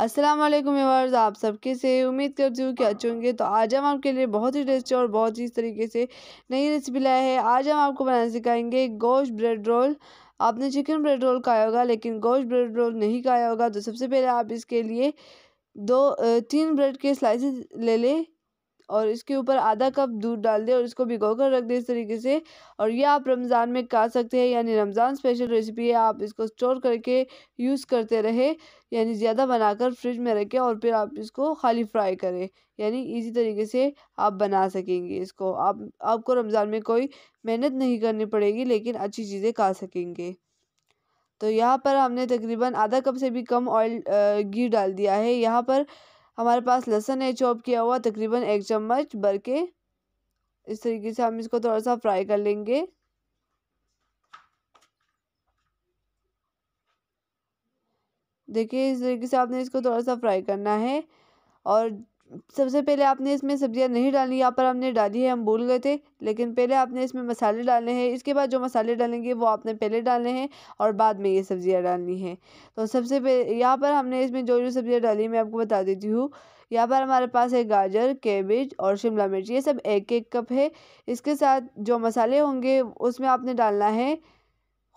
अस्सलाम वालेकुम व्यवर्स आप सबके से उम्मीद करती हूँ कि अच्छे होंगे तो आज हम आपके लिए बहुत ही टेस्टी और बहुत ही इस तरीके से नई रेसिपी लाए है आज हम आपको बनाना सिखाएंगे गोश्त ब्रेड रोल आपने चिकन ब्रेड रोल खाया होगा लेकिन गोश्त ब्रेड रोल नहीं खाया होगा तो सबसे पहले आप इसके लिए दो तीन ब्रेड के स्लाइसेस ले लें और इसके ऊपर आधा कप दूध डाल दें और इसको भिगो कर रख दें इस तरीके से और यह आप रमज़ान में खा सकते हैं यानी रमज़ान स्पेशल रेसिपी है आप इसको स्टोर करके यूज़ करते रहे यानी ज़्यादा बनाकर फ्रिज में रखें और फिर आप इसको खाली फ्राई करें यानी ईजी तरीके से आप बना सकेंगे इसको आप आपको रमज़ान में कोई मेहनत नहीं करनी पड़ेगी लेकिन अच्छी चीज़ें खा सकेंगे तो यहाँ पर हमने तकरीबन आधा कप से भी कम ऑयल घी डाल दिया है यहाँ पर हमारे पास लहसन है चॉप किया हुआ तकरीबन एक चम्मच भर के इस तरीके से हम इसको थोड़ा सा फ्राई कर लेंगे देखिए इस तरीके से आपने इसको थोड़ा सा फ्राई करना है और सबसे पहले आपने इसमें सब्जियां नहीं डालनी यहाँ पर हमने डाली है हम भूल गए थे लेकिन पहले आपने इसमें मसाले डालने हैं इसके बाद जो मसाले डालेंगे वो आपने पहले डालने हैं और बाद में ये सब्जियां डालनी है तो सबसे पहले यहाँ पर हमने इसमें जो जो सब्जियां डाली मैं आपको बता देती हूँ यहाँ पर हमारे पास है गाजर केबेज और शिमला मिर्च ये सब एक एक कप है इसके साथ जो मसाले होंगे उसमें आपने डालना है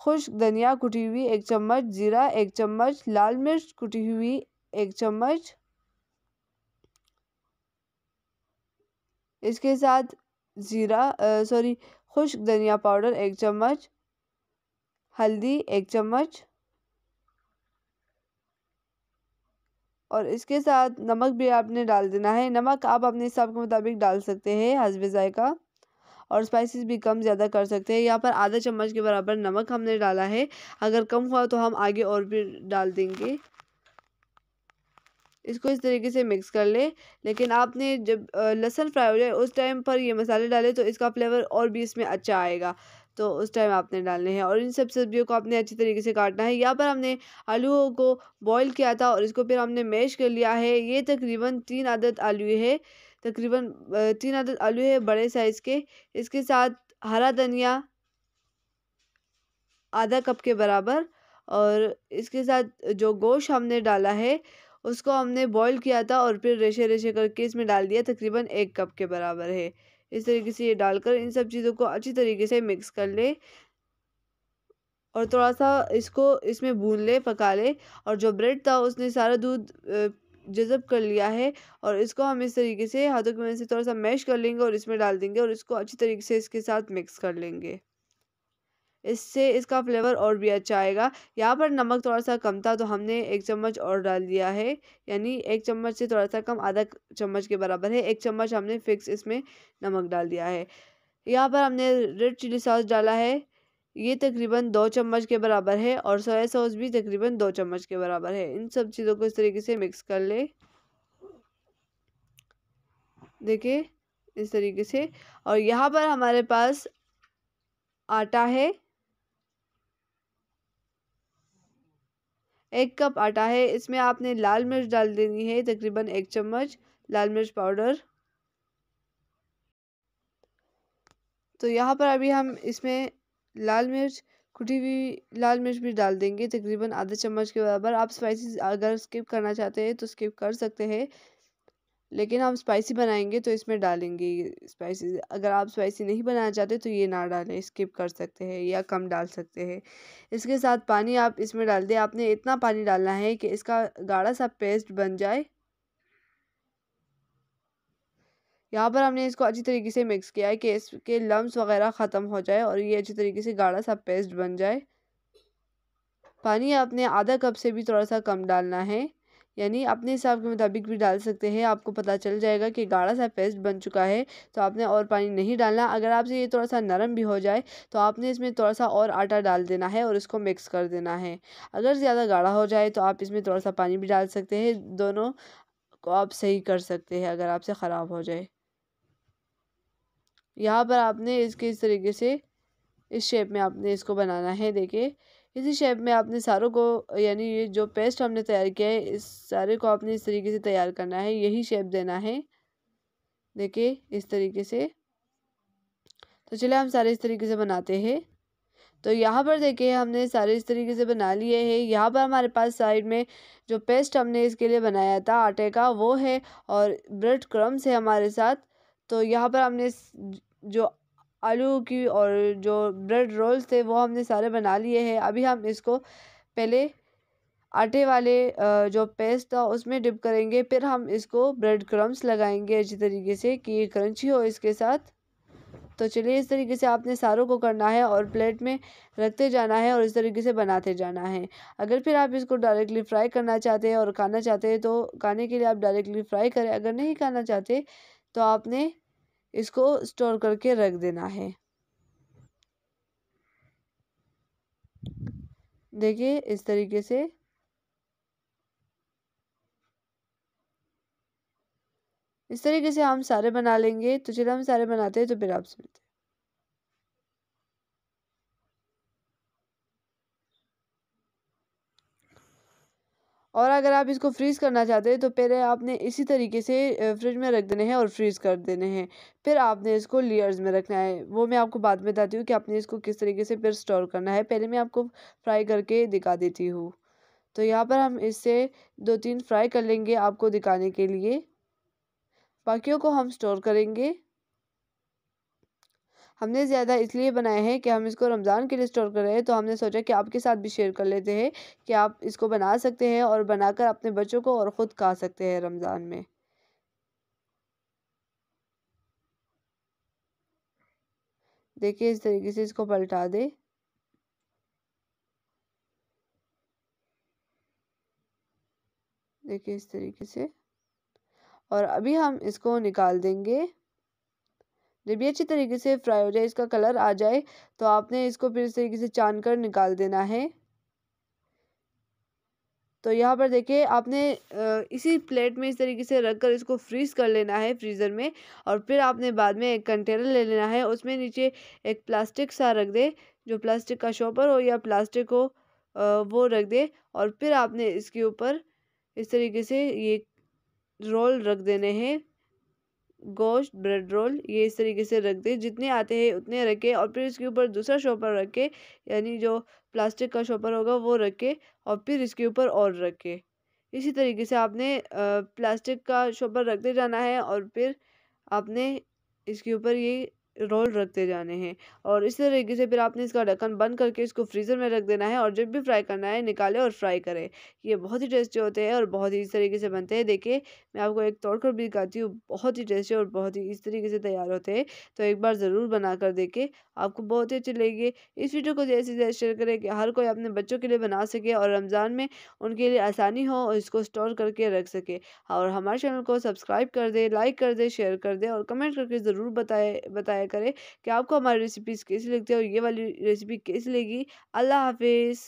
खुश्क धनिया कुटी हुई एक चम्मच जीरा एक चम्मच लाल मिर्च कुटी हुई एक चम्मच इसके साथ ज़ीरा सॉरी खुश्क धनिया पाउडर एक चम्मच हल्दी एक चम्मच और इसके साथ नमक भी आपने डाल देना है नमक आप अपने हिसाब के मुताबिक डाल सकते हैं हसब ज़ायका और स्पाइसेस भी कम ज़्यादा कर सकते हैं यहाँ पर आधा चम्मच के बराबर नमक हमने डाला है अगर कम हुआ तो हम आगे और भी डाल देंगे इसको इस तरीके से मिक्स कर लें लेकिन आपने जब लहसन फ्राई हो जाए उस टाइम पर ये मसाले डाले तो इसका फ्लेवर और भी इसमें अच्छा आएगा तो उस टाइम आपने डालने हैं और इन सब सब्जियों को आपने अच्छी तरीके से काटना है यहाँ पर हमने आलूओं को बॉईल किया था और इसको फिर हमने मैश कर लिया है ये तकरीबन तीन आदत आलू है तकरीबन तीन आदत आलू है बड़े साइज़ के इसके साथ हरा धनिया आधा कप के बराबर और इसके साथ जो गोश्त हमने डाला है उसको हमने बॉईल किया था और फिर रेशे रेशे करके इसमें डाल दिया तकरीबन एक कप के बराबर है इस तरीके से ये डालकर इन सब चीज़ों को अच्छी तरीके से मिक्स कर ले और थोड़ा सा इसको इसमें भून ले पका ले और जो ब्रेड था उसने सारा दूध जज़ब कर लिया है और इसको हम इस तरीके से हाथों की मदद से थोड़ा सा मैश कर लेंगे और इसमें डाल देंगे और इसको अच्छी तरीके से इसके साथ मिक्स कर लेंगे इससे इसका फ्लेवर और भी अच्छा आएगा यहाँ पर नमक थोड़ा सा कम था तो हमने एक चम्मच और डाल दिया है यानी एक चम्मच से थोड़ा सा कम आधा चम्मच के बराबर है एक चम्मच हमने फिक्स इसमें नमक डाल दिया है यहाँ पर हमने रेड चिली सॉस डाला है ये तकरीबन दो चम्मच के बराबर है और सोया सॉस भी तकरीबन दो चम्मच के बराबर है इन सब चीज़ों को इस तरीके से मिक्स कर ले देखिए इस तरीके से और यहाँ पर हमारे पास आटा है एक कप आटा है इसमें आपने लाल मिर्च डाल देनी है तकरीबन एक चम्मच लाल मिर्च पाउडर तो यहाँ पर अभी हम इसमें लाल मिर्च कुटी हुई लाल मिर्च भी डाल देंगे तकरीबन आधा चम्मच के बराबर आप स्पाइसी अगर स्किप करना चाहते हैं तो स्किप कर सकते हैं लेकिन हम स्पाइसी बनाएंगे तो इसमें डालेंगे स्पाइसी अगर आप स्पाइसी नहीं बनाना चाहते तो ये ना डालें स्किप कर सकते हैं या कम डाल सकते हैं इसके साथ पानी आप इसमें डाल दें आपने इतना पानी डालना है कि इसका गाढ़ा सा पेस्ट बन जाए यहाँ पर हमने इसको अच्छी तरीके से मिक्स किया है कि इसके लम्ब वगैरह ख़त्म हो जाए और ये अच्छी तरीके से गाढ़ा सा पेस्ट बन जाए पानी आपने आधा कप से भी थोड़ा सा कम डालना है यानी अपने हिसाब के मुताबिक भी डाल सकते हैं आपको पता चल जाएगा कि गाढ़ा सा पेस्ट बन चुका है तो आपने और पानी नहीं डालना अगर आपसे ये थोड़ा सा नरम भी हो जाए तो आपने इसमें थोड़ा सा और आटा डाल देना है और इसको मिक्स कर देना है अगर ज़्यादा गाढ़ा हो जाए तो आप इसमें थोड़ा सा पानी भी डाल सकते हैं दोनों को आप सही कर सकते हैं अगर आपसे ख़राब हो जाए यहाँ पर आपने इसके इस तरीके से इस शेप में आपने इसको बनाना है देखिए इसी शेप में आपने सारों को यानी ये जो पेस्ट हमने तैयार किया है इस सारे को आपने इस तरीके से तैयार करना है यही शेप देना है देखिए इस तरीके से तो चलिए हम सारे इस तरीके से बनाते हैं तो यहाँ पर देखिए हमने सारे इस तरीके से बना लिए हैं यहाँ पर हमारे पास साइड में जो पेस्ट हमने इसके लिए बनाया था आटे का वो है और ब्रेड क्रम्स है हमारे साथ तो यहाँ पर हमने जो आलू की और जो ब्रेड रोल्स थे वो हमने सारे बना लिए हैं अभी हम इसको पहले आटे वाले जो पेस्ट था उसमें डिप करेंगे फिर हम इसको ब्रेड क्रम्स लगाएंगे अच्छी तरीके से कि ये क्रंची हो इसके साथ तो चलिए इस तरीके से आपने सारों को करना है और प्लेट में रखते जाना है और इस तरीके से बनाते जाना है अगर फिर आप इसको डायरेक्टली फ्राई करना चाहते हैं और खाना चाहते हैं तो खाने के लिए आप डायरेक्टली फ्राई करें अगर नहीं खाना चाहते तो आपने इसको स्टोर करके रख देना है देखिए इस तरीके से इस तरीके से हम सारे बना लेंगे तो चलो हम सारे बनाते हैं तो फिर आपसे मिलते हैं और अगर आप इसको फ्रीज़ करना चाहते हैं तो पहले आपने इसी तरीके से फ्रिज में रख देने हैं और फ्रीज़ कर देने हैं फिर आपने इसको लेयर्स में रखना है वो मैं आपको बाद में बताती हूँ कि आपने इसको किस तरीके से फिर स्टोर करना है पहले मैं आपको फ्राई करके दिखा देती हूँ तो यहाँ पर हम इससे दो तीन फ्राई कर लेंगे आपको दिखाने के लिए बाकियों को हम स्टोर करेंगे हमने ज़्यादा इसलिए बनाए हैं कि हम इसको रमज़ान के लिए स्टोर कर रहे हैं तो हमने सोचा कि आपके साथ भी शेयर कर लेते हैं कि आप इसको बना सकते हैं और बनाकर अपने बच्चों को और ख़ुद खा सकते हैं रमज़ान में देखिए इस तरीके से इसको पलटा दे देखिए इस तरीके से और अभी हम इसको निकाल देंगे जब ये अच्छी तरीके से फ्राई हो जाए इसका कलर आ जाए तो आपने इसको फिर इस तरीके से चान कर निकाल देना है तो यहाँ पर देखिए आपने इसी प्लेट में इस तरीके से रख कर इसको फ्रीज़ कर लेना है फ्रीज़र में और फिर आपने बाद में एक कंटेनर ले लेना है उसमें नीचे एक प्लास्टिक सा रख दे जो प्लास्टिक का शॉपर हो या प्लास्टिक हो वो रख दे और फिर आपने इसके ऊपर इस तरीके से ये रोल रख देने हैं गोश्त ब्रेड रोल ये इस तरीके से रख दें जितने आते हैं उतने रखें और फिर इसके ऊपर दूसरा शॉपर रखें यानी जो प्लास्टिक का शॉपर होगा वो रखें और फिर इसके ऊपर और रखें इसी तरीके से आपने प्लास्टिक का शॉपर रखते जाना है और फिर आपने इसके ऊपर ये रोल रखते जाने हैं और इस तरीके से फिर आपने इसका ढक्कन बंद करके इसको फ्रीज़र में रख देना है और जब भी फ्राई करना है निकालें और फ्राई करें ये बहुत ही टेस्टी होते हैं और बहुत ही इस तरीके से बनते हैं देखिए मैं आपको एक तोड़ कर भी दिखाती हूँ बहुत ही टेस्टी और बहुत ही इस तरीके से तैयार होते हैं तो एक बार ज़रूर बना कर देखे आपको बहुत ही अच्छी लगेगी इस वीडियो को जैसे जैसे शेयर करें कि हर कोई अपने बच्चों के लिए बना सके और रमज़ान में उनके लिए आसानी हो और इसको स्टोर करके रख सके और हमारे चैनल को सब्सक्राइब कर दे लाइक कर दे शेयर कर दे और कमेंट करके ज़रूर बताए बताए शेयर करें कि आपको हमारी रेसिपीज़ कैसी लगती है और ये वाली रेसिपी कैसी लगी अल्लाह हाफिज़